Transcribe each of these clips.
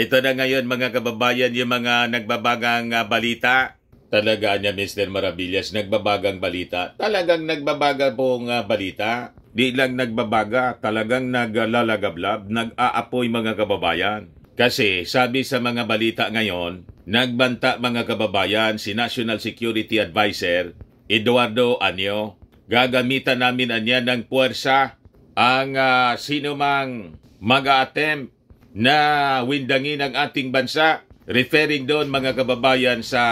Ito na ngayon mga kababayan yung mga nagbabagang uh, balita. Talaga niya Mr. Maravillas, nagbabagang balita. Talagang nagbabaga pong uh, balita. Di lang nagbabaga, talagang naglalagablab, nag-aapoy mga kababayan. Kasi sabi sa mga balita ngayon, nagbanta mga kababayan si National Security Advisor Eduardo Anyo. Gagamitan namin anya ng puwersa ang uh, ah, sino mang mag-attempt na windangin ang ating bansa. Referring doon mga kababayan sa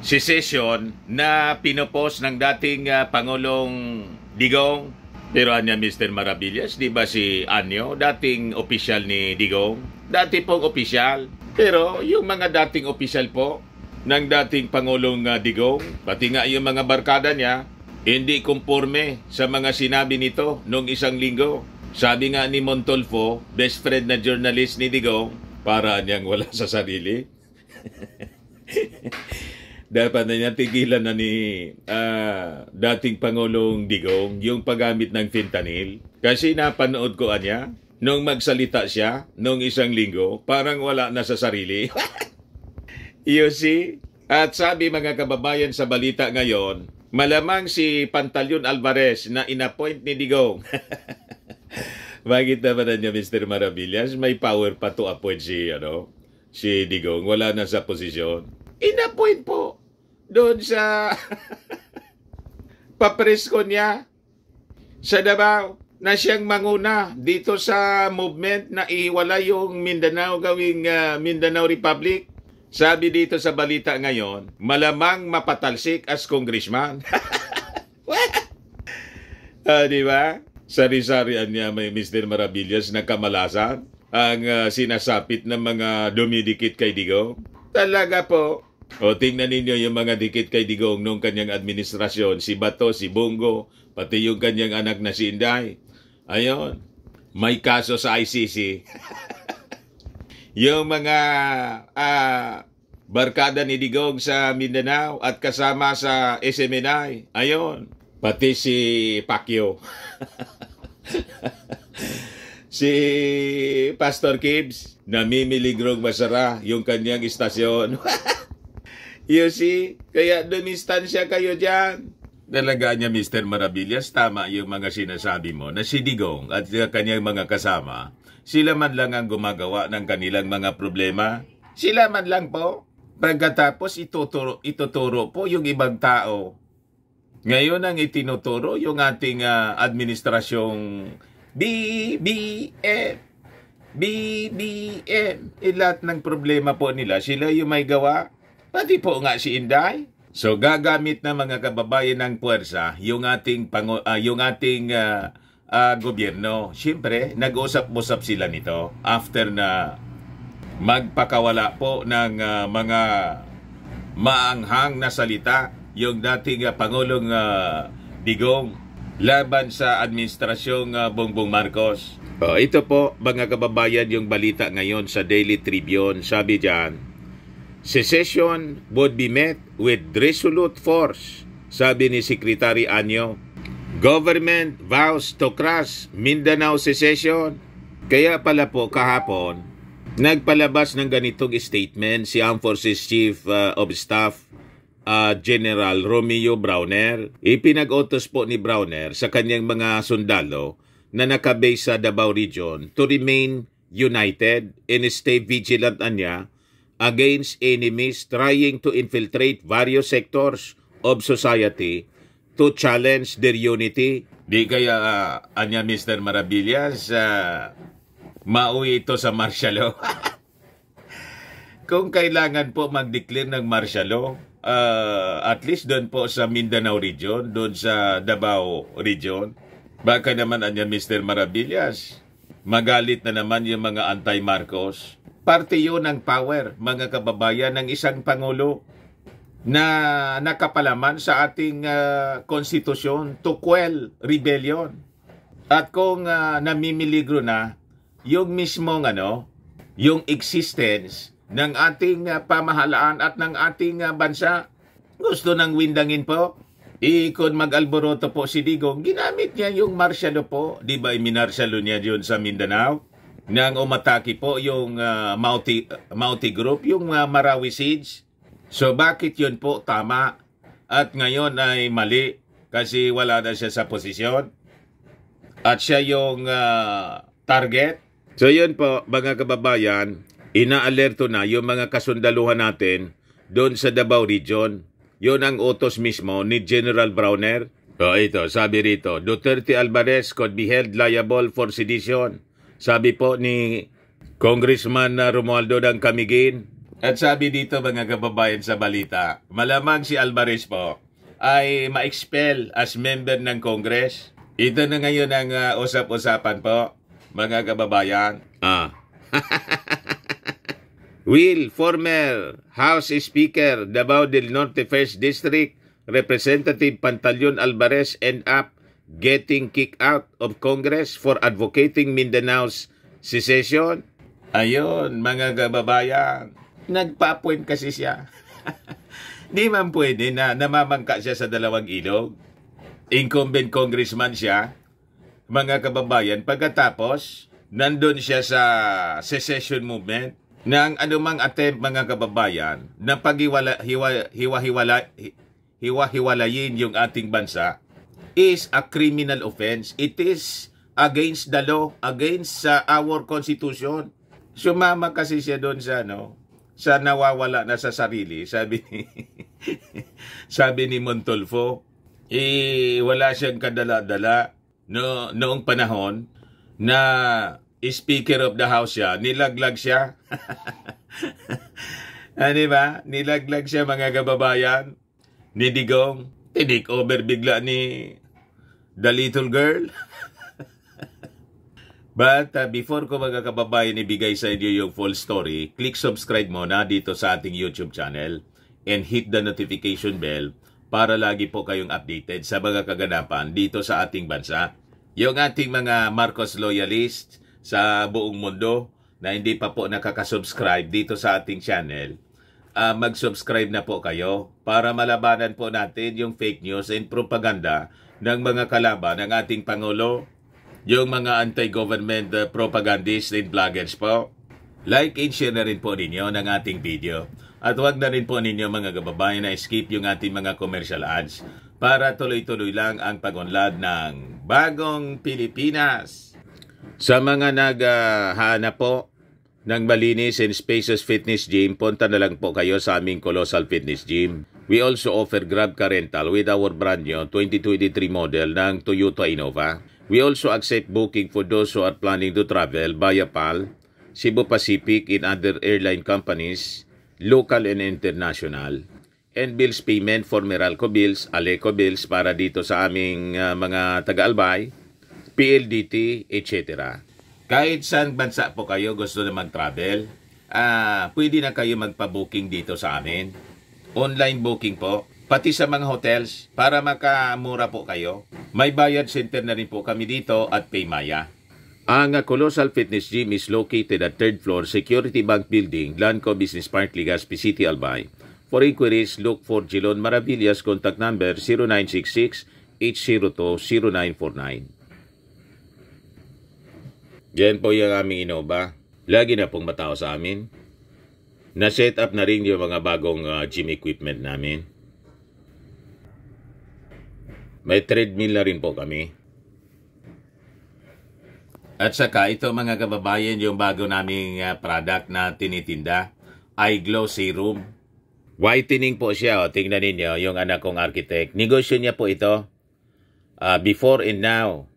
secession na pinopos ng dating uh, Pangulong Digong. Pero anya Mr. Marabillas, di ba si Anyo, dating opisyal ni Digong? Dati pong opisyal. Pero yung mga dating opisyal po ng dating Pangulong uh, Digong, pati nga yung mga barkada niya, hindi kumporme sa mga sinabi nito nung isang linggo. Sabi nga ni Montolfo, best friend na journalist ni Digong, para niyang wala sa sarili. Dapat na niya tigilan na ni uh, dating Pangulong Digong yung paggamit ng fentanyl. Kasi napanood ko niya, nung magsalita siya, nung isang linggo, parang wala na sa sarili. you see? At sabi mga kababayan sa balita ngayon, malamang si Pantalyon Alvarez na inappoint ni Digong. Bakit naman na niya, Mr. Maravillas, may power pa to appoint si, ano, si Digong. Wala na sa posisyon. Inappoint po doon sa papresko niya sa Davao na siyang manguna dito sa movement na iwala yung Mindanao gawing uh, Mindanao Republic. Sabi dito sa balita ngayon, malamang mapatalsik as congressman. What? Uh, di ba? sari-sarian niya may Mr. Maravillas na kamalasan ang uh, sinasapit ng mga dumidikit kay Digong? Talaga po. O tingnan ninyo yung mga dikit kay Digong nung kanyang administrasyon, si Bato, si Bongo, pati yung kanyang anak na si Inday. Ayon, may kaso sa ICC. yung mga uh, barkada ni Digong sa Mindanao at kasama sa SMNI, ayon, Pati si Pacquiao. si Pastor Gibbs, namimiligrog masara yung kanyang istasyon. you see? Kaya dumistansya kayo dyan. Talaga niya, Mr. Marabillas, tama yung mga sinasabi mo na si Digong at kanyang mga kasama, sila man lang ang gumagawa ng kanilang mga problema. Sila man lang po. Pagkatapos ituturo, ituturo po yung ibang tao ngayon ang itinuturo yung ating uh, administrasyong BBM. BBM. Eh, lahat ng problema po nila, sila yung may gawa. Pati po nga si Inday. So gagamit na mga kababayan ng puwersa yung ating pango, uh, ah, yung ating uh, uh, gobyerno. Siyempre, nag-usap-usap sila nito after na magpakawala po ng uh, mga maanghang na salita yung dating uh, Pangulong uh, Digong laban sa administrasyong uh, Bongbong Marcos. Oh, ito po mga kababayan yung balita ngayon sa Daily Tribune. Sabi diyan, secession would be met with resolute force, sabi ni Secretary Anyo. Government vows to crush Mindanao secession. Kaya pala po kahapon, nagpalabas ng ganitong statement si Armed Forces Chief uh, of Staff uh, General Romeo Browner. Ipinag-otos po ni Browner sa kanyang mga sundalo na nakabase sa Davao Region to remain united and stay vigilant anya against enemies trying to infiltrate various sectors of society to challenge their unity. Di kaya uh, anya Mr. Marabillas uh, ah, mauwi ito sa martial law. Kung kailangan po mag-declare ng martial law, uh, at least doon po sa Mindanao region, doon sa Davao region, baka naman anya Mr. Maravillas, magalit na naman yung mga anti-Marcos. Parte yun ng power, mga kababayan, ng isang Pangulo na nakapalaman sa ating uh, konstitusyon to quell rebellion. At kung uh, ah, namimiligro na, yung mismong ano, yung existence ng ating ah, pamahalaan at ng ating ah, bansa. Gusto ng windangin po. Ikon mag-alboroto po si Digong. Ginamit niya yung marsyalo po. Di ba minarsyalo niya yun sa Mindanao? Nang umataki po yung uh, Mauti, Mauti Group, yung uh, Marawi Siege. So bakit yun po tama? At ngayon ay mali kasi wala na siya sa posisyon. At siya yung uh, target. So yun po mga kababayan, inaalerto na yung mga kasundaluhan natin doon sa Davao Region. Yun ang utos mismo ni General Browner. O ito, sabi rito, Duterte Alvarez could be held liable for sedition. Sabi po ni Congressman Romualdo ng Camiguin. At sabi dito mga kababayan sa balita, malamang si Alvarez po ay ma-expel as member ng Congress. Ito na ngayon ang uh, usap-usapan po, mga kababayan. Ah. will former House Speaker Davao del Norte 1st District Representative Pantalyon Alvarez end up getting kicked out of Congress for advocating Mindanao's secession? Ayun, mga kababayan, nagpa-appoint kasi siya. Di man pwede na namamangka siya sa dalawang ilog. Incumbent congressman siya. Mga kababayan, pagkatapos, nandun siya sa secession movement ng anumang attempt mga kababayan na paghiwa hiwa, hiwa, hiwala, hiwa, hiwalayin yung ating bansa is a criminal offense. It is against the law, against sa uh, our constitution. Sumama kasi siya doon sa no, sa nawawala na sa sarili, sabi ni sabi ni Montolfo, eh wala siyang kadala-dala no, noong panahon na Speaker of the House siya. Nilaglag siya. ah, ba? Nilaglag siya mga kababayan. Ni Digong. Tinik over bigla ni the little girl. But uh, before ko mga kababayan ibigay sa inyo yung full story, click subscribe mo na dito sa ating YouTube channel and hit the notification bell para lagi po kayong updated sa mga kaganapan dito sa ating bansa. Yung ating mga Marcos loyalists, sa buong mundo na hindi pa po nakakasubscribe dito sa ating channel, uh, mag-subscribe na po kayo para malabanan po natin yung fake news and propaganda ng mga kalaban ng ating Pangulo, yung mga anti-government uh, ah, propagandists and vloggers po. Like and share na rin po ninyo ng ating video. At huwag na rin po ninyo mga kababayan na skip yung ating mga commercial ads para tuloy-tuloy lang ang pagunlad ng Bagong Pilipinas! Sa mga naghahanap po ng malinis and Spaces fitness gym, punta na lang po kayo sa aming Colossal Fitness Gym. We also offer Grab Car Rental with our brand new 2023 model ng Toyota Innova. We also accept booking for those who are planning to travel via PAL, Cebu Pacific and other airline companies, local and international. And bills payment for Meralco bills, Aleco bills para dito sa aming uh, mga taga-albay PLDT, etc. Kahit saan bansa po kayo gusto na mag-travel, ah, pwede na kayo magpa-booking dito sa amin. Online booking po, pati sa mga hotels, para makamura po kayo. May bayad center na rin po kami dito at Paymaya. Ang Colossal Fitness Gym is located at 3rd floor Security Bank Building, Lanco Business Park, Legazpi City, Albay. For inquiries, look for Gilon Maravillas contact number 0966 802 0949. Ganyan po yung aming Innova. Lagi na pong matao sa amin. Na-set up na rin yung mga bagong uh, gym equipment namin. May treadmill na rin po kami. At saka ito mga kababayan yung bago naming uh, product na tinitinda. Eye Glow Serum. Whitening po siya. O. Oh. Tingnan ninyo yung anak kong architect. Negosyo niya po ito. Uh, before and now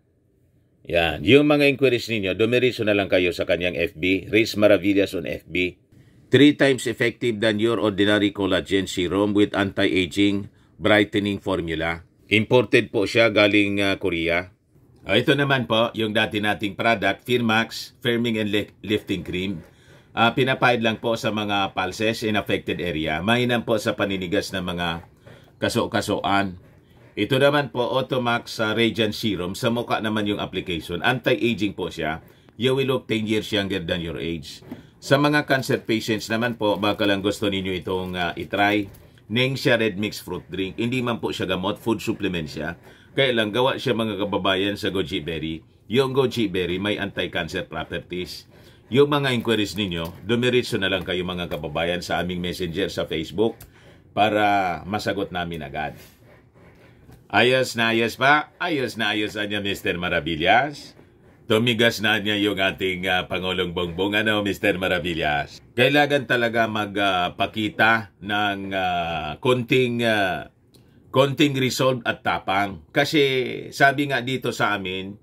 yan. Yung mga inquiries ninyo, dumiretso na lang kayo sa kanyang FB, Race Maravillas on FB. Three times effective than your ordinary collagen serum with anti-aging brightening formula. Imported po siya galing uh, Korea. O, ah, ito naman po, yung dati nating product, Firmax Firming and Lifting Cream. Uh, pinapahid lang po sa mga pulses in affected area. Mahinam po sa paninigas ng mga kaso-kasoan ito naman po Automax uh, Radiant Serum. Sa mukha naman yung application. Anti-aging po siya. You will look 10 years younger than your age. Sa mga cancer patients naman po, baka lang gusto ninyo itong uh, itry. Nengxia Red Mix Fruit Drink. Hindi man po siya gamot, food supplement siya. Kaya lang gawa siya mga kababayan sa goji berry. Yung goji berry may anti-cancer properties. Yung mga inquiries ninyo, dumiritso na lang kayo mga kababayan sa aming messenger sa Facebook para masagot namin agad. Ayos na ayos pa, ayos na ayos niya Mr. Maravillas. Tumigas na niya yung ating uh, Pangulong Bongbong, ano Mr. Maravillas. Kailangan talaga magpakita uh, ng uh, konting uh, konting resolve at tapang. Kasi sabi nga dito sa amin,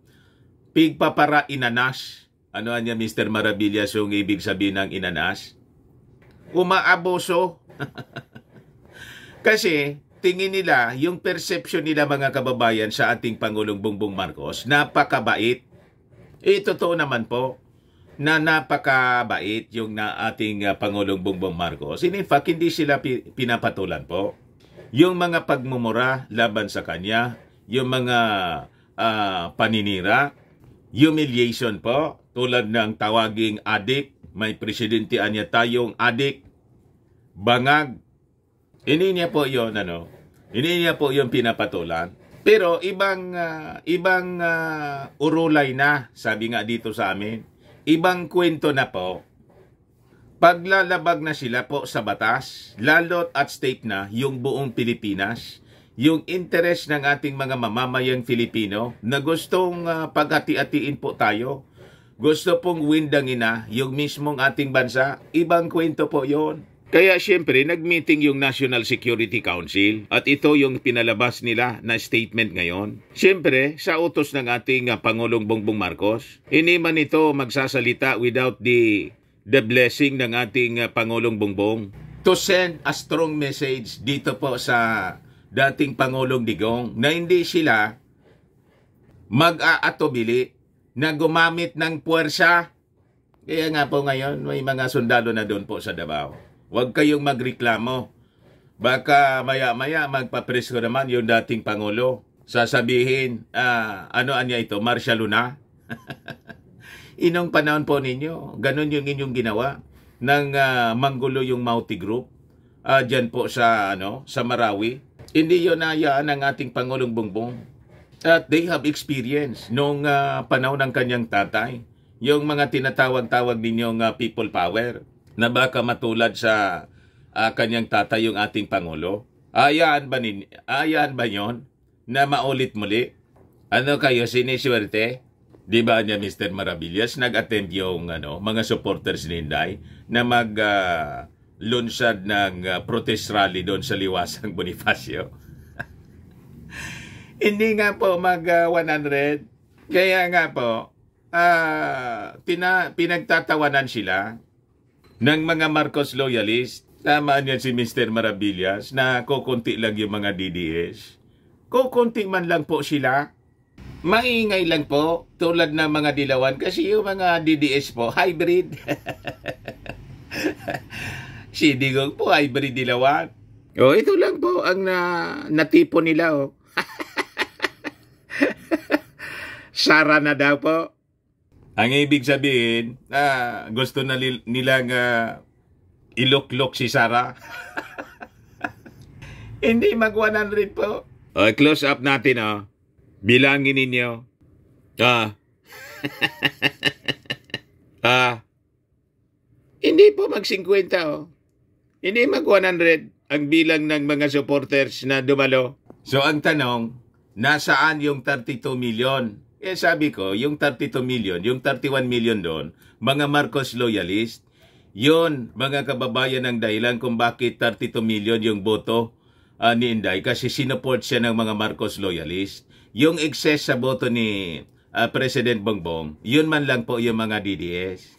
pigpapara inanas. Ano niya Mr. Maravillas yung ibig sabihin ng inanas? Umaaboso. Kasi tingin nila, yung perception nila mga kababayan sa ating Pangulong Bongbong Marcos, napakabait. Ito eh, to naman po na napakabait yung na ating uh, Pangulong Bongbong Marcos. And in fact, hindi sila pi- pinapatulan po. Yung mga pagmumura laban sa kanya, yung mga uh, paninira, humiliation po, tulad ng tawaging adik, may presidentean anya tayong adik, bangag, ini niya po yon ano, hindi niya po yung pinapatulan. Pero ibang uh, ibang uh, urulay na, sabi nga dito sa amin. Ibang kwento na po. Paglalabag na sila po sa batas, lalot at stake na yung buong Pilipinas, yung interest ng ating mga mamamayang Filipino na gustong uh, ah, paghati-hatiin po tayo, gusto pong windangin na yung mismong ating bansa, ibang kwento po yon. Kaya siyempre, nag-meeting yung National Security Council at ito yung pinalabas nila na statement ngayon. Siyempre, sa utos ng ating ah, Pangulong Bongbong Marcos, hindi man ito magsasalita without the the blessing ng ating ah, Pangulong Bongbong to send a strong message dito po sa dating Pangulong Digong na hindi sila mag-aatobili na gumamit ng puwersa. Kaya nga po ngayon, may mga sundalo na doon po sa Davao. Huwag kayong magreklamo. Baka maya-maya magpapresko naman yung dating Pangulo. Sasabihin, ah, ano niya ito, martial na? Inong panahon po ninyo, ganun yung inyong ginawa ng uh, ah, manggulo yung Mauti Group uh, dyan po sa, ano, sa Marawi. Hindi yun nayaan ng ating Pangulong Bongbong. At they have experience nung uh, panahon ng kanyang tatay. Yung mga tinatawag-tawag ninyong uh, people power na baka matulad sa uh, kanyang tatay yung ating Pangulo? Ayaan ba, nin ayaan ba yon na maulit muli? Ano kayo, siniswerte? Di ba niya Mr. Maravillas nag-attend yung ano, mga supporters ni Inday na mag uh, lunsad ng uh, protest rally doon sa Liwasang Bonifacio? Hindi nga po mag uh, 100. Kaya nga po, uh, pina, pinagtatawanan sila ng mga Marcos loyalist. Tama niya si Mr. Marabillas na kukunti lang yung mga DDS. Kukunti man lang po sila. Maingay lang po tulad ng mga dilawan kasi yung mga DDS po hybrid. si Digong po hybrid dilawan. Oh, ito lang po ang na, natipo nila oh. Sara na daw po. Ang ibig sabihin, ah, gusto na nilang uh, iluklok si Sarah. Hindi mag-100 po. Uh, close up natin, oh. Bilangin ninyo. Ah. ah. Hindi po mag-50, oh. Hindi mag-100 ang bilang ng mga supporters na dumalo. So ang tanong, nasaan yung 32 million? Eh sabi ko, yung 32 million, yung 31 million doon, mga Marcos loyalist, yon mga kababayan ang dahilan kung bakit 32 million yung boto uh, ni Inday kasi sinuport siya ng mga Marcos loyalist. Yung excess sa boto ni uh, President Bongbong, yun man lang po yung mga DDS.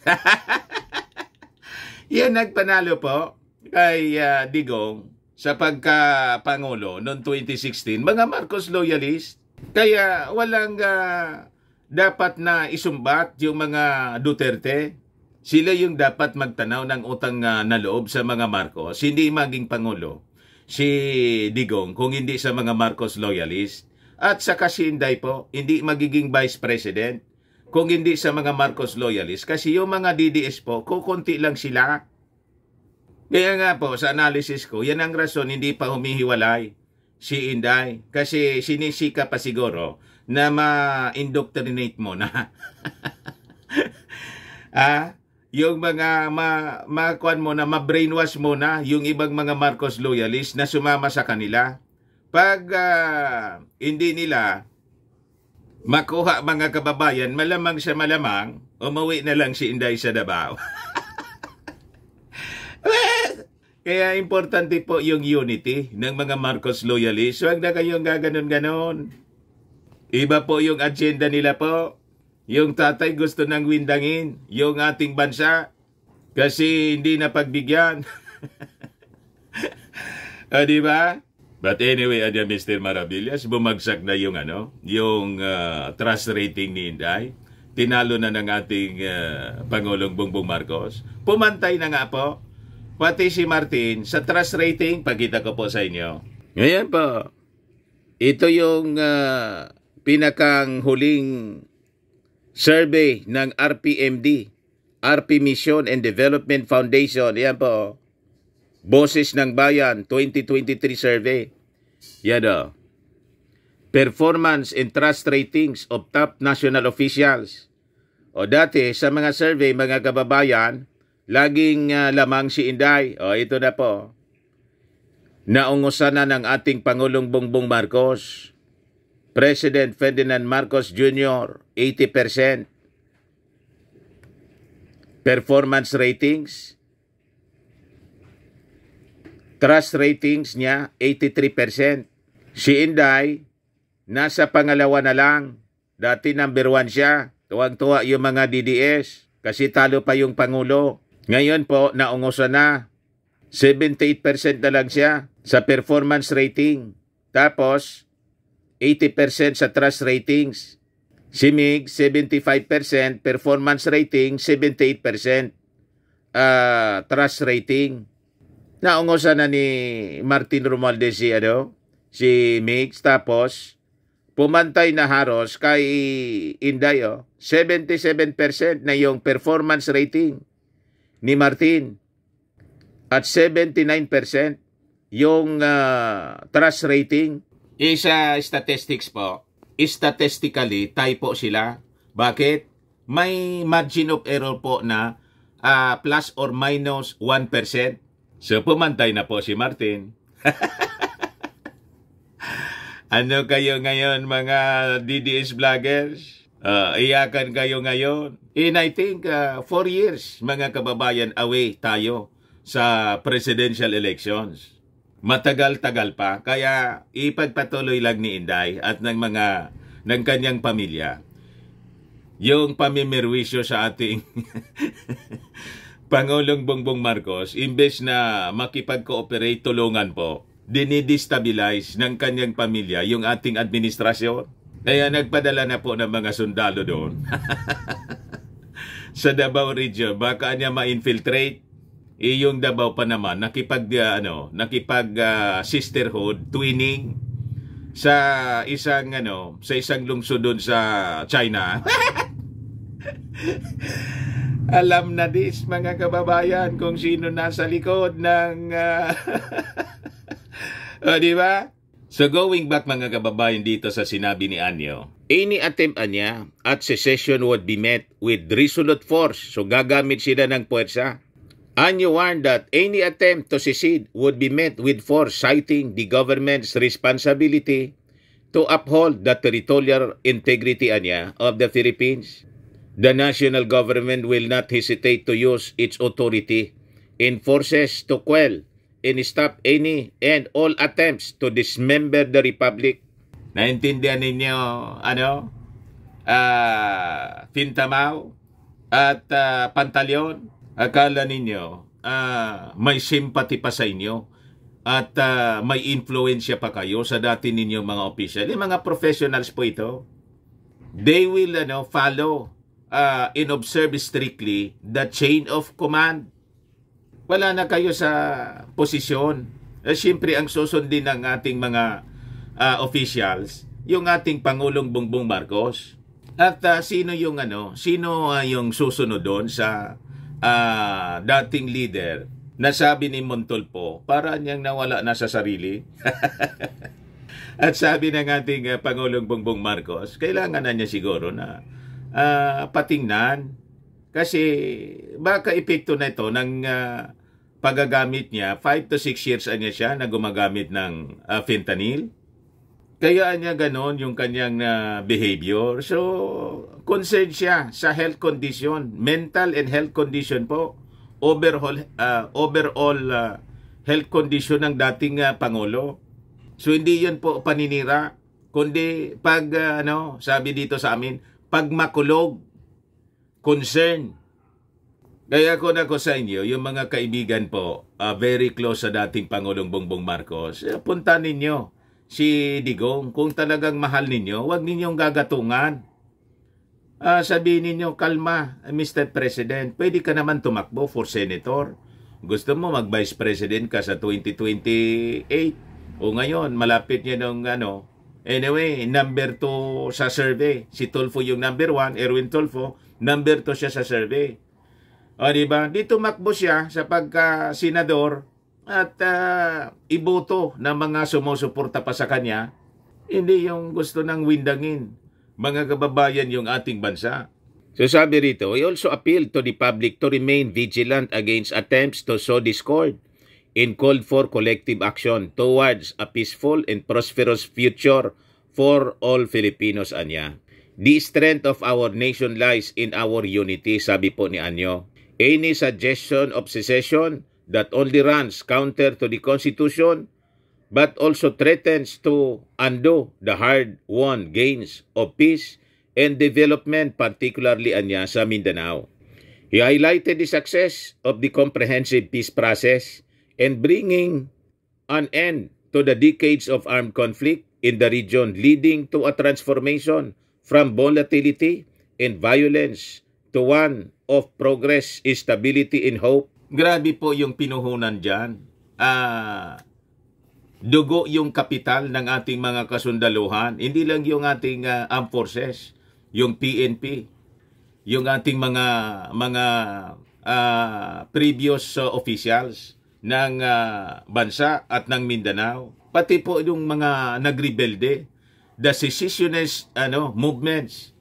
yan nagpanalo po kay uh, Digong sa pagka-Pangulo noong 2016, mga Marcos loyalist. Kaya walang uh, dapat na isumbat yung mga Duterte. Sila yung dapat magtanaw ng utang uh, na loob sa mga Marcos, hindi maging Pangulo si Digong kung hindi sa mga Marcos loyalist. At sa Kasinday po, hindi magiging Vice President kung hindi sa mga Marcos loyalist kasi yung mga DDS po, kukunti lang sila. Kaya nga po, sa analysis ko, yan ang rason hindi pa humihiwalay si Inday kasi sinisika pa siguro na ma-indoctrinate mo na. ah, yung mga ma, makuan mo na ma-brainwash mo na yung ibang mga Marcos loyalist na sumama sa kanila. Pag uh, hindi nila makuha mga kababayan, malamang sa malamang, umuwi na lang si Inday sa Davao. Kaya importante po yung unity ng mga Marcos loyalists. Huwag na kayong gaganon-ganon. Iba po yung agenda nila po. Yung tatay gusto nang windangin yung ating bansa kasi hindi na pagbigyan. o, di ba? But anyway, Adya Mr. Maravillas, bumagsak na yung ano, yung uh, trust rating ni Inday. Tinalo na ng ating uh, Pangulong Bongbong Marcos. Pumantay na nga po pati si Martin sa trust rating pagkita ko po sa inyo. Ngayon po, ito yung uh, pinakang huling survey ng RPMD, RP Mission and Development Foundation. Yan po, Boses ng Bayan 2023 survey. Yan o. Performance and trust ratings of top national officials. O dati, sa mga survey, mga kababayan, Laging uh, lamang si Inday. O, ito na po. Naungusan na ng ating Pangulong Bongbong Marcos, President Ferdinand Marcos Jr., 80%. Performance ratings, trust ratings niya, 83%. Si Inday, nasa pangalawa na lang. Dati number one siya. Tuwag-tuwa yung mga DDS kasi talo pa yung Pangulo. Ngayon po, naungusan na. 78% na lang siya sa performance rating. Tapos, 80% sa trust ratings. Si MIG, 75%. Performance rating, 78%. Uh, ah, trust rating. Naungusan na ni Martin Romualdez si, ano, si MIG. Tapos, pumantay na haros kay Inday, oh, 77% na yung performance rating ni Martin. At 79% yung uh, trust rating is eh, statistics po. Statistically, tie po sila. Bakit? May margin of error po na uh, plus or minus 1%. So pumantay na po si Martin. ano kayo ngayon mga DDS vloggers? uh, iyakan kayo ngayon. In I think uh, four years, mga kababayan, away tayo sa presidential elections. Matagal-tagal pa. Kaya ipagpatuloy lang ni Inday at ng mga ng kanyang pamilya yung pamimirwisyo sa ating Pangulong Bongbong Marcos, imbes na makipag-cooperate, tulungan po, dinidestabilize ng kanyang pamilya yung ating administrasyon. Kaya nagpadala na po ng mga sundalo doon. sa Davao region, baka niya ma-infiltrate iyong Davao pa naman nakipag uh, ano, nakipag uh, sisterhood, twinning sa isang ano, sa isang lungsod doon sa China. Alam na dis mga kababayan kung sino nasa likod ng uh, di ba? So going back mga kababayan dito sa sinabi ni Anyo, any attempt niya at secession would be met with resolute force. So gagamit sila ng puwersa. Anyo warned that any attempt to secede would be met with force citing the government's responsibility to uphold the territorial integrity niya of the Philippines. The national government will not hesitate to use its authority in forces to quell and stop any and all attempts to dismember the republic. Naintindihan ninyo, ano, uh, Pintamao at uh, ah, Pantalyon? Akala ninyo, uh, may sympathy pa sa inyo at uh, may influensya pa kayo sa dati ninyong mga official. Yung mga professionals po ito, they will ano, follow uh, and observe strictly the chain of command wala na kayo sa posisyon. Eh, Siyempre, ang susundin ng ating mga uh, officials, yung ating Pangulong Bongbong Marcos. At uh, sino yung ano, sino uh, yung susunod doon sa uh, dating leader na sabi ni Montolpo, para niyang nawala na sa sarili. At sabi ng ating uh, Pangulong Bongbong Marcos, kailangan na niya siguro na uh, patingnan kasi baka epekto na ito ng uh, pagagamit niya, 5 to 6 years niya siya na gumagamit ng uh, fentanyl. Kaya niya ganon yung kanyang uh, behavior. So, concern siya sa health condition, mental and health condition po. Overall, uh, overall uh, health condition ng dating uh, Pangulo. So, hindi yun po paninira, kundi pag, uh, ano, sabi dito sa amin, pag makulog concern. Kaya ko na ko sa inyo, yung mga kaibigan po, uh, very close sa dating Pangulong Bongbong Marcos, eh, punta ninyo si Digong. Kung talagang mahal ninyo, huwag ninyong gagatungan. Uh, ah, sabihin ninyo, kalma, Mr. President, pwede ka naman tumakbo for senator. Gusto mo mag-vice president ka sa 2028. O ngayon, malapit niya ng ano, Anyway, number 2 sa survey. Si Tolfo yung number 1, Erwin Tolfo. Number 2 siya sa survey. O, diba? di ba? Dito makbo siya sa pagka-senador at uh, iboto ng mga sumusuporta pa sa kanya. Hindi yung gusto ng windangin. Mga kababayan yung ating bansa. So sabi rito, we also appeal to the public to remain vigilant against attempts to sow discord and called for collective action towards a peaceful and prosperous future for all Filipinos, anya. The strength of our nation lies in our unity, sabi po ni Anyo. Any suggestion of secession that only runs counter to the Constitution but also threatens to undo the hard-won gains of peace and development, particularly anya sa Mindanao. He highlighted the success of the comprehensive peace process and bringing an end to the decades of armed conflict in the region, leading to a transformation from volatility and violence to one of progress, stability, and hope. Grabe po yung pinuhunan dyan. Ah, dugo yung kapital ng ating mga kasundaluhan. Hindi lang yung ating uh, armed forces, yung PNP, yung ating mga mga uh, previous uh, officials ng uh, bansa at ng Mindanao, pati po yung mga nagrebelde, the secessionist ano, movements,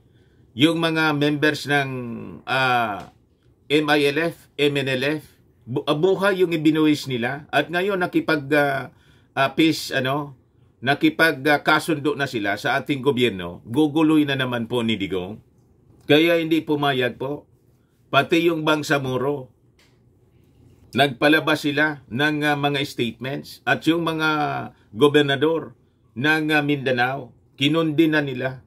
yung mga members ng uh, ah, MILF, MNLF, bu- ah, buhay yung ibinuwis nila at ngayon nakipag uh, uh, peace ano, nakipagkasundo uh, na sila sa ating gobyerno, guguloy na naman po ni Digong. Kaya hindi pumayag po. Pati yung Bangsamoro, Nagpalabas sila ng uh, mga statements at yung mga gobernador ng uh, Mindanao, kinundi na nila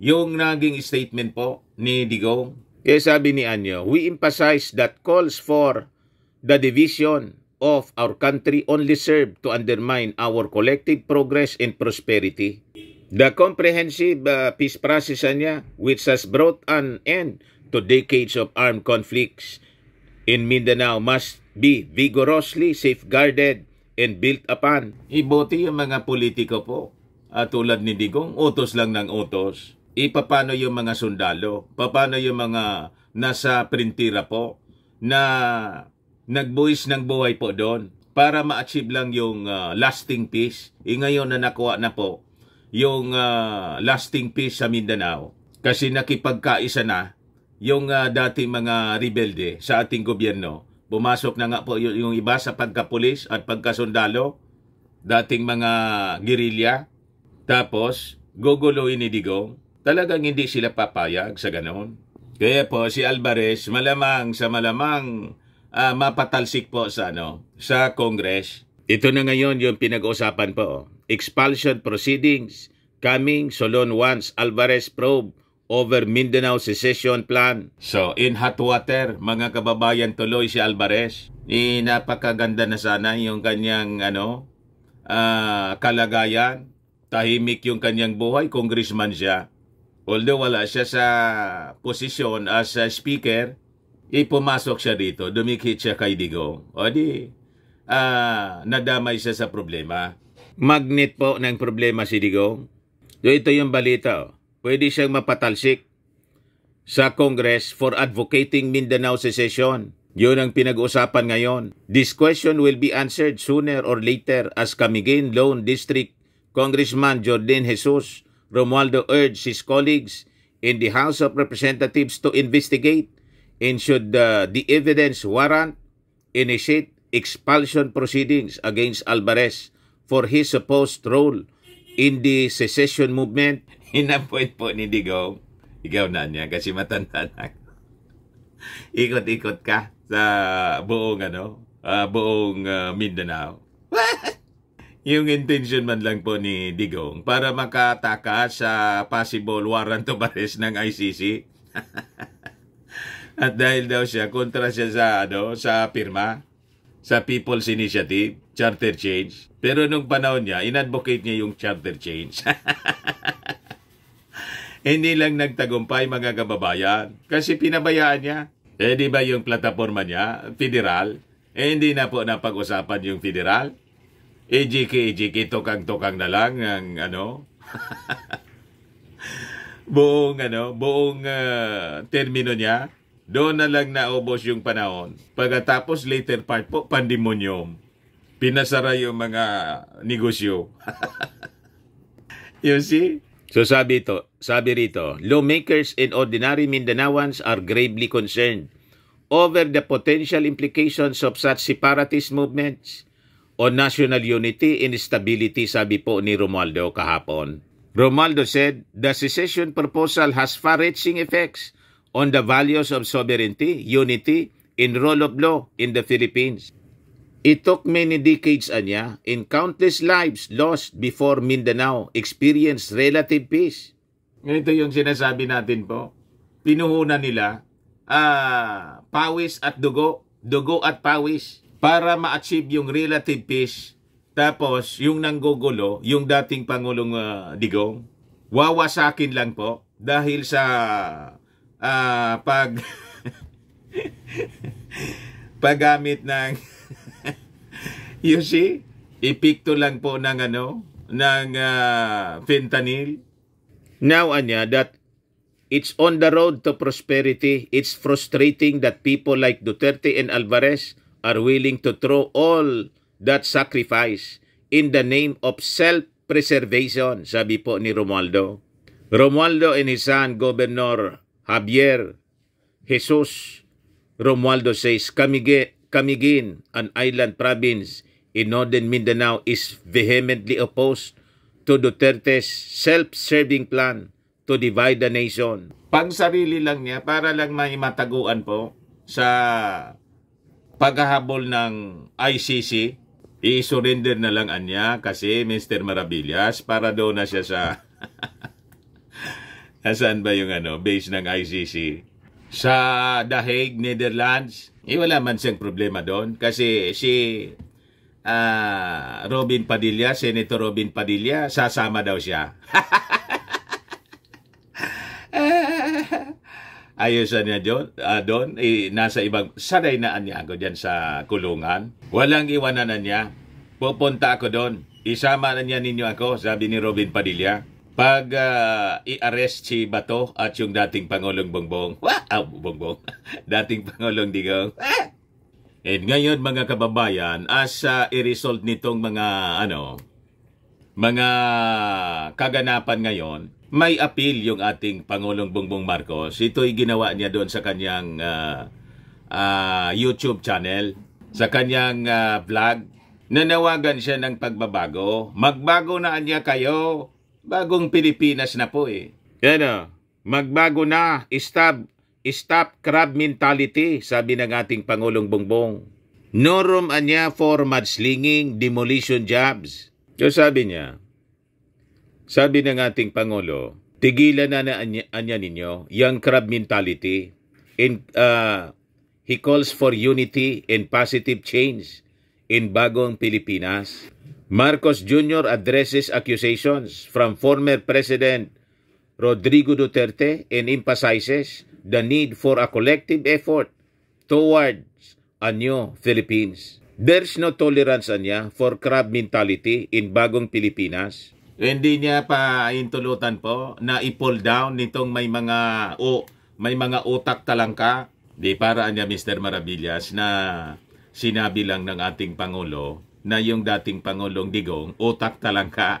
yung naging statement po ni Digong. Kaya sabi ni Anyo, we emphasize that calls for the division of our country only serve to undermine our collective progress and prosperity. The comprehensive uh, peace process niya, which has brought an end to decades of armed conflicts in Mindanao must be vigorously safeguarded and built upon. Ibuti yung mga politiko po. At ah, tulad ni Digong, utos lang ng utos. Ipapano yung mga sundalo? Papano yung mga nasa printira po na nagbuwis ng buhay po doon para ma-achieve lang yung uh, lasting peace. E ngayon na nakuha na po yung uh, lasting peace sa Mindanao kasi nakipagkaisa na yung uh, ah, dating mga rebelde sa ating gobyerno. Bumasok na nga po yung iba sa pagkapulis at pagkasundalo, dating mga girilya. Tapos, guguluin ni Talagang hindi sila papayag sa ganoon. Kaya po si Alvarez malamang sa malamang uh, mapatalsik po sa ano sa Congress. Ito na ngayon yung pinag-uusapan po. Expulsion proceedings coming Solon once Alvarez probe over Mindanao Secession Plan. So, in hot water, mga kababayan tuloy si Alvarez. Eh, napakaganda na sana yung kanyang ano, uh, kalagayan. Tahimik yung kanyang buhay, congressman siya. Although wala siya sa posisyon as a speaker, ipumasok eh, siya dito, dumikit siya kay Digong. O di, uh, nadamay siya sa problema. Magnet po ng problema si Digong. ito yung balita. Oh pwede siyang mapatalsik sa Congress for advocating Mindanao secession. Yun ang pinag-usapan ngayon. This question will be answered sooner or later as Camiguin Lone District Congressman Jordan Jesus Romualdo urged his colleagues in the House of Representatives to investigate and should uh, the evidence warrant initiate expulsion proceedings against Alvarez for his supposed role in the secession movement inappoint po ni Digong, ikaw na niya kasi matanda na. Ikot-ikot ka sa buong ano, uh, buong uh, Mindanao. yung intention man lang po ni Digong para makataka sa possible warrant of arrest ng ICC. At dahil daw siya, kontra siya sa, ano, sa pirma, sa People's Initiative, Charter Change. Pero nung panahon niya, inadvocate niya yung Charter Change. Hindi lang nagtagumpay mga kababayan kasi pinabayaan niya. Eh di ba yung plataforma niya, federal? Eh hindi na po napag-usapan yung federal. EJK, eh, EJK, tokang-tokang na lang ang ano. buong ano, buong uh, termino niya. Doon na lang naubos yung panahon. Pagkatapos later part po, pandemonium. Pinasara yung mga negosyo. you see? So sabi ito, sabi rito, lawmakers and ordinary Mindanaoans are gravely concerned over the potential implications of such separatist movements on national unity and stability, sabi po ni Romualdo kahapon. Romualdo said, the secession proposal has far-reaching effects on the values of sovereignty, unity, and rule of law in the Philippines. It took many decades, anya, and countless lives lost before Mindanao experienced relative peace. Ito yung sinasabi natin po. Pinuhunan nila ah, pawis at dugo, dugo at pawis para ma-achieve yung relative peace. Tapos, yung nanggugulo, yung dating Pangulong uh, Digong, wawasakin lang po dahil sa uh, pag paggamit ng you see, ipikto lang po ng ano, ng uh, fentanyl. Now, Anya, that it's on the road to prosperity. It's frustrating that people like Duterte and Alvarez are willing to throw all that sacrifice in the name of self-preservation, sabi po ni Romualdo. Romualdo and his son, Governor Javier Jesus Romualdo says, Kamige Camiguin, an island province in northern Mindanao, is vehemently opposed to Duterte's self-serving plan to divide the nation. Pang sarili lang niya para lang may mataguan po sa paghahabol ng ICC, i-surrender na lang anya kasi Mr. Marabillas para doon na siya sa... Nasaan ba yung ano, base ng ICC? sa The Hague, Netherlands, eh wala man siyang problema doon kasi si uh, Robin Padilla, Senator Robin Padilla, sasama daw siya. Ayos niya doon, uh, doon eh, nasa ibang, saray na niya ako dyan sa kulungan. Walang iwanan na niya. Pupunta ako doon. Isama na niya ninyo ako, sabi ni Robin Padilla pag uh, i-arrest si Bato at yung dating Pangulong Bongbong, wah, ah, Bongbong, dating Pangulong Digong, ah! And ngayon mga kababayan, as uh, ah, i-result nitong mga ano, mga kaganapan ngayon, may appeal yung ating Pangulong Bongbong Marcos. Ito'y ginawa niya doon sa kanyang uh, uh, YouTube channel, sa kanyang uh, vlog. Nanawagan siya ng pagbabago. Magbago na niya kayo. Bagong Pilipinas na po eh. Yan o. Magbago na. Stop, stop crab mentality, sabi ng ating Pangulong Bongbong. No room anya for mudslinging, demolition jobs. So sabi niya, sabi ng ating Pangulo, tigilan na na anya, anya ninyo yung crab mentality. In, uh, he calls for unity and positive change in bagong Pilipinas. Marcos Jr. addresses accusations from former President Rodrigo Duterte and emphasizes the need for a collective effort towards a new Philippines. There's no tolerance anya for crab mentality in bagong Pilipinas. Hindi niya pa intulutan po na i-pull down nitong may mga o oh, may mga utak talangka. Di para niya Mr. Maravillas na sinabi lang ng ating Pangulo na yung dating Pangulong Digong, utak talangka.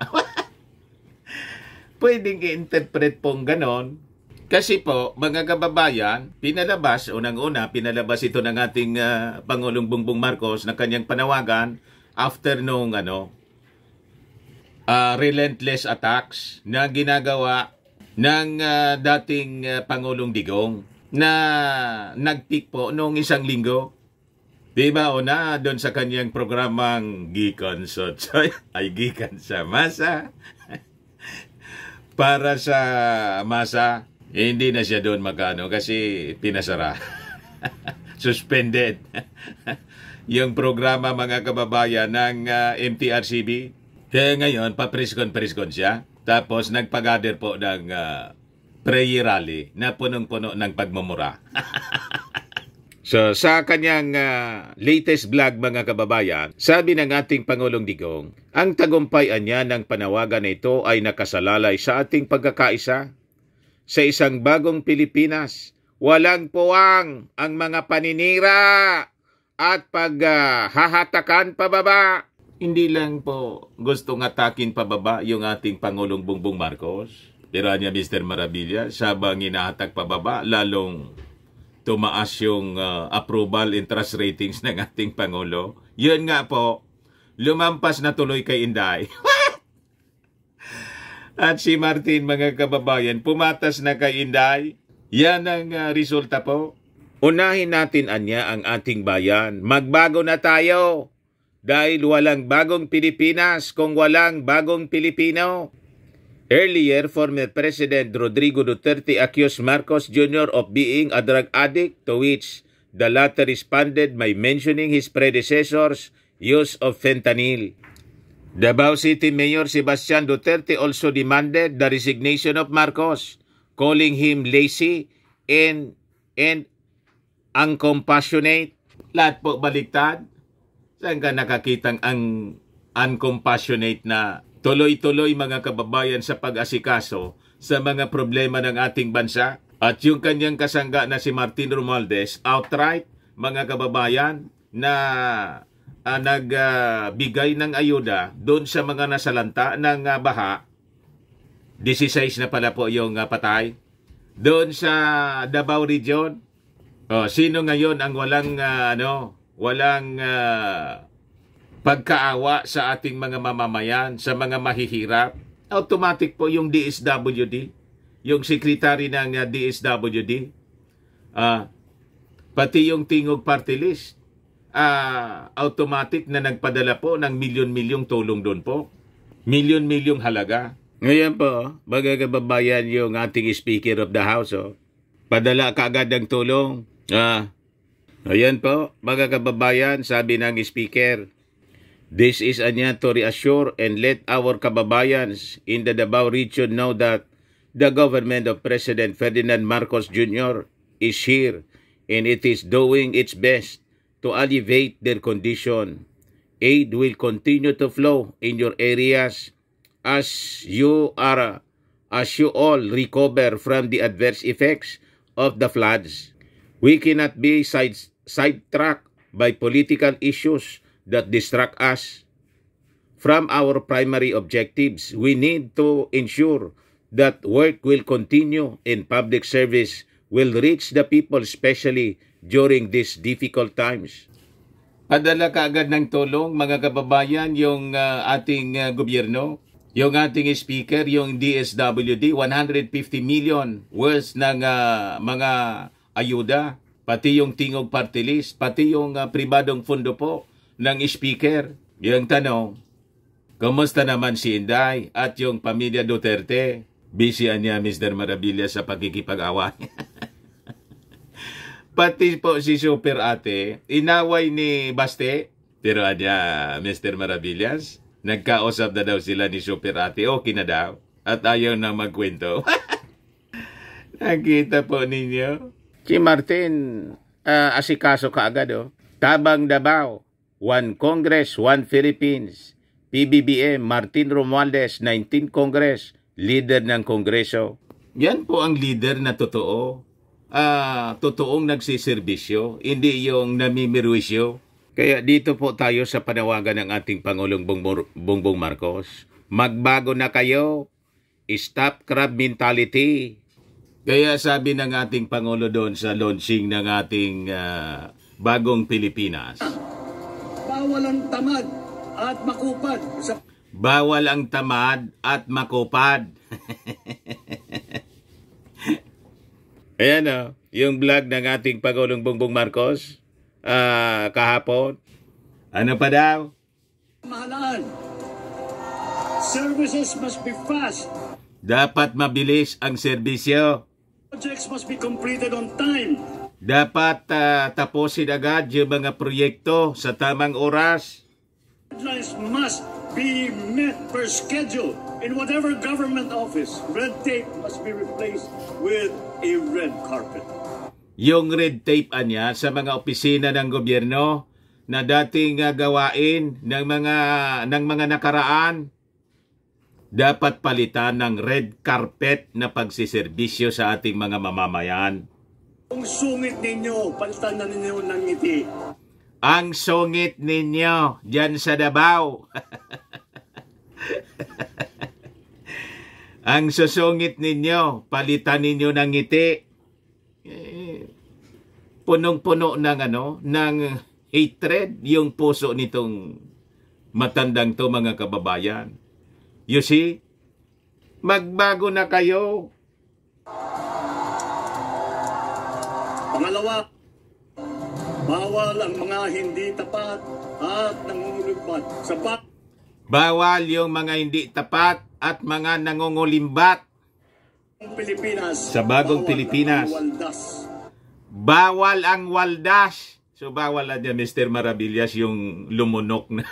Pwedeng i-interpret pong ganon. Kasi po, mga kababayan, pinalabas, unang-una, pinalabas ito ng ating uh, Pangulong Bongbong Marcos na kanyang panawagan after nung ano, uh, relentless attacks na ginagawa ng uh, dating uh, Pangulong Digong na nagtikpo po noong isang linggo Di na doon sa kanyang programang Gikan sa Choy, ay Gikan sa Masa. Para sa Masa, eh, hindi na siya doon magkano kasi pinasara. Suspended. yung programa mga kababayan ng uh, ah, MTRCB. Kaya eh, ngayon, papriskon-priskon siya. Tapos nagpagader po ng uh, ah, prayer rally na punong-puno ng pagmumura. So, sa kanyang uh, latest vlog mga kababayan, sabi ng ating Pangulong Digong, ang tagumpayan niya ng panawagan na ito ay nakasalalay sa ating pagkakaisa sa isang bagong Pilipinas. Walang puwang ang mga paninira at paghahatakan uh, pababa. Hindi lang po gustong atakin pababa yung ating Pangulong Bongbong Marcos. Pero niya Mr. Marabilla, sabang inahatak pababa, lalong tumaas yung uh, approval interest ratings ng ating Pangulo. Yun nga po, lumampas na tuloy kay Inday. At si Martin, mga kababayan, pumatas na kay Inday. Yan ang uh, resulta po. Unahin natin anya ang ating bayan. Magbago na tayo. Dahil walang bagong Pilipinas kung walang bagong Pilipino. Earlier, former President Rodrigo Duterte accused Marcos Jr. of being a drug addict, to which the latter responded by mentioning his predecessor's use of fentanyl. Davao City Mayor Sebastian Duterte also demanded the resignation of Marcos, calling him lazy and, and uncompassionate. Lahat po baliktad. Saan ka nakakitang ang uncompassionate na tuloy-tuloy mga kababayan sa pag-asikaso sa mga problema ng ating bansa at yung kanyang kasangga na si Martin Romualdez outright mga kababayan na uh, nagbigay uh, ng ayuda doon sa mga nasalanta ng uh, baha 16 na pala po yung uh, patay doon sa Davao Region oh, sino ngayon ang walang uh, ano walang uh, pagkaawa sa ating mga mamamayan, sa mga mahihirap, automatic po yung DSWD, yung secretary ng DSWD, uh, ah, pati yung Tingog Party List, uh, automatic na nagpadala po ng milyon-milyong tulong doon po. Milyon-milyong halaga. Ngayon po, magagababayan yung ating Speaker of the House. Oh. Padala kaagad ng tulong. Ah, ayan po, magagababayan, sabi ng Speaker. This is Anya to reassure and let our kababayans in the Davao region know that the government of President Ferdinand Marcos Jr. is here and it is doing its best to alleviate their condition. Aid will continue to flow in your areas as you are as you all recover from the adverse effects of the floods. We cannot be sidetracked side by political issues that distract us from our primary objectives. We need to ensure that work will continue and public service will reach the people especially during these difficult times. Padala kaagad ng tulong mga kababayan yung uh, ating uh, gobyerno, yung ating speaker, yung DSWD, 150 million worth ng uh, mga ayuda, pati yung tingog party list, pati yung uh, pribadong fundo po ng speaker. Yung tanong, kumusta naman si Inday at yung pamilya Duterte? Busy niya Mr. Marabilia sa pagkikipag-away. Pati po si Super Ate, inaway ni Baste. Pero adya, Mr. Marabillas, nagkausap na daw sila ni Super Ate, okay na daw. At ayaw na magkwento. Nakita po ninyo? Si Martin, uh, asikaso ka agad oh. Tabang Dabaw, 1 Congress, 1 Philippines. PBBM, Martin Romualdez, 19 Congress, leader ng Kongreso. Yan po ang leader na totoo. Uh, totoong nagsiservisyo, hindi yung namimiruisyo. Kaya dito po tayo sa panawagan ng ating Pangulong Bongbong Marcos. Magbago na kayo. Stop crab mentality. Kaya sabi ng ating Pangulo doon sa launching ng ating uh, bagong Pilipinas, bawal ang tamad at makupad. Sa... Bawal ang tamad at makupad. Ayan o, oh, yung vlog ng ating Pagulong Bongbong Marcos uh, kahapon. Ano pa daw? Mahalaan. Services must be fast. Dapat mabilis ang serbisyo. Projects must be completed on time dapat uh, ah, taposin agad yung mga proyekto sa tamang oras. Deadlines must be met per schedule in whatever government office. Red tape must be replaced with a red carpet. Yung red tape niya sa mga opisina ng gobyerno na dating uh, gawain ng mga ng mga nakaraan dapat palitan ng red carpet na pagsiserbisyo sa ating mga mamamayan. Ang sungit ninyo, palitan na ninyo ng ngiti. Ang sungit ninyo dyan sa Dabao. Ang susungit ninyo, palitan ninyo ng ngiti. Eh, punong-puno ng ano, ng hatred yung puso nitong matandang to mga kababayan. You see, magbago na kayo. Pangalawa, bawal ang mga hindi tapat at nangungulimbat sa bat. Bawal yung mga hindi tapat at mga nangungulimbat. Pilipinas. Sa bagong bawal Pilipinas. Ang bawal ang waldas. So bawal na dyan, Mr. Marabillas, yung lumunok na.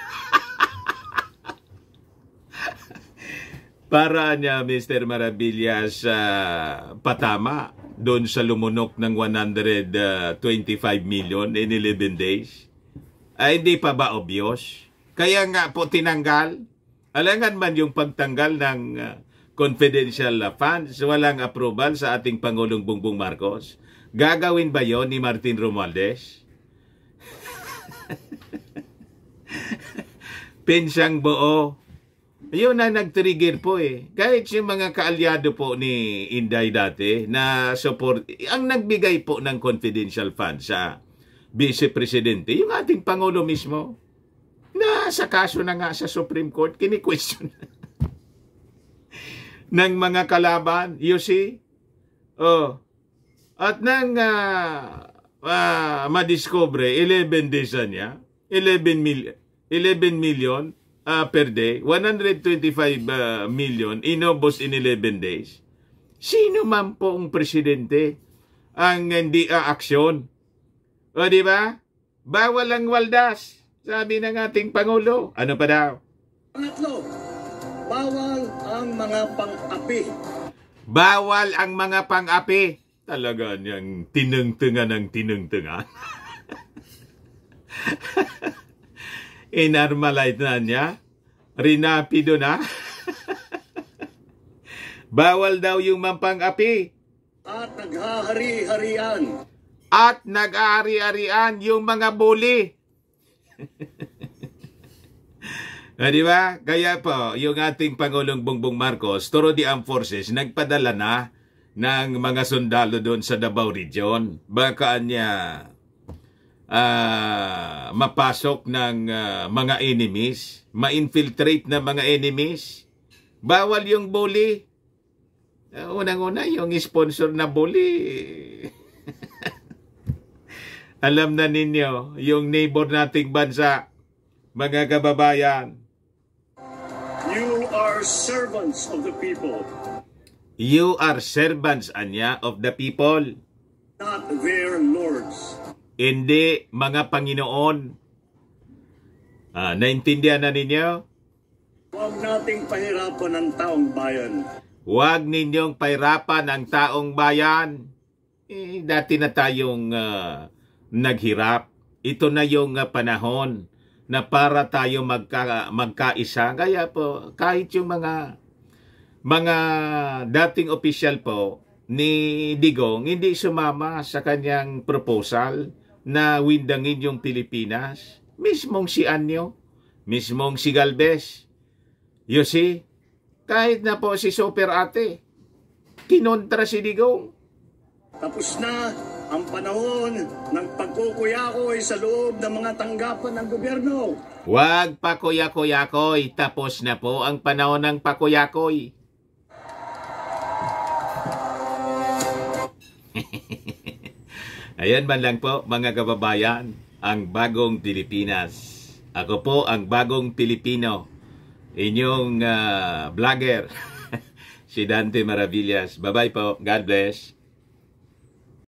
Para niya, Mr. Marabillas, uh, ah, patama doon sa lumunok ng 125 million in 11 days? Ay, ah, hindi pa ba obvious? Kaya nga po tinanggal. Alangan man yung pagtanggal ng uh, confidential funds, walang approval sa ating Pangulong Bongbong Marcos. Gagawin ba yon ni Martin Romualdez? Pensang buo yun na nag-trigger po eh. Kahit yung mga kaalyado po ni Inday dati na support, ang nagbigay po ng confidential fund sa Vice Presidente, yung ating Pangulo mismo, na sa kaso na nga sa Supreme Court, kini-question ng mga kalaban, you see? Oh. At nang uh, ah, uh, ah, madiscover 11 days na niya, 11 million, 11 million uh, per day, 125 uh, ah, million, inobos in 11 days. Sino man po ang presidente ang hindi aaksyon? O di ba? Bawal ang waldas, sabi ng ating Pangulo. Ano pa daw? Pangatlo, bawal ang mga pang-api. Bawal ang mga pang-api. Talaga niyang tinungtungan ng tinungtungan. Inarmalize na niya. Rinapido na. Bawal daw yung mampang-api. At naghahari-harian. At nag-ari-arian yung mga bully. Ah, di ba? Kaya po, yung ating Pangulong Bongbong Marcos, Toro the Armed Forces, nagpadala na ng mga sundalo doon sa Davao Region. Baka niya uh, mapasok ng uh, mga enemies, ma-infiltrate ng mga enemies. Bawal yung bully. Uh, Unang-una, yung sponsor na bully. Alam na ninyo, yung neighbor nating bansa, mga kababayan. You are servants of the people. You are servants, anya, of the people. Not their lords. Hindi, mga Panginoon. Ah, naintindihan na ninyo? Huwag nating pahirapan ang taong bayan. Huwag ninyong pahirapan ang taong bayan. Eh, dati na tayong uh, naghirap. Ito na yung uh, panahon na para tayo magka, magkaisa. Kaya po, kahit yung mga mga dating official po ni Digong, hindi sumama sa kanyang proposal na windangin yung Pilipinas? Mismong si Anyo, mismong si Galvez. You see, kahit na po si Super Ate, kinontra si Digong. Tapos na ang panahon ng pagkukuyakoy sa loob ng mga tanggapan ng gobyerno. Huwag pakuyakoyakoy, tapos na po ang panahon ng pakuyakoy. Ayan man lang po mga kababayan, ang bagong Pilipinas. Ako po ang bagong Pilipino, inyong uh, vlogger, si Dante Maravillas. Bye-bye po. God bless.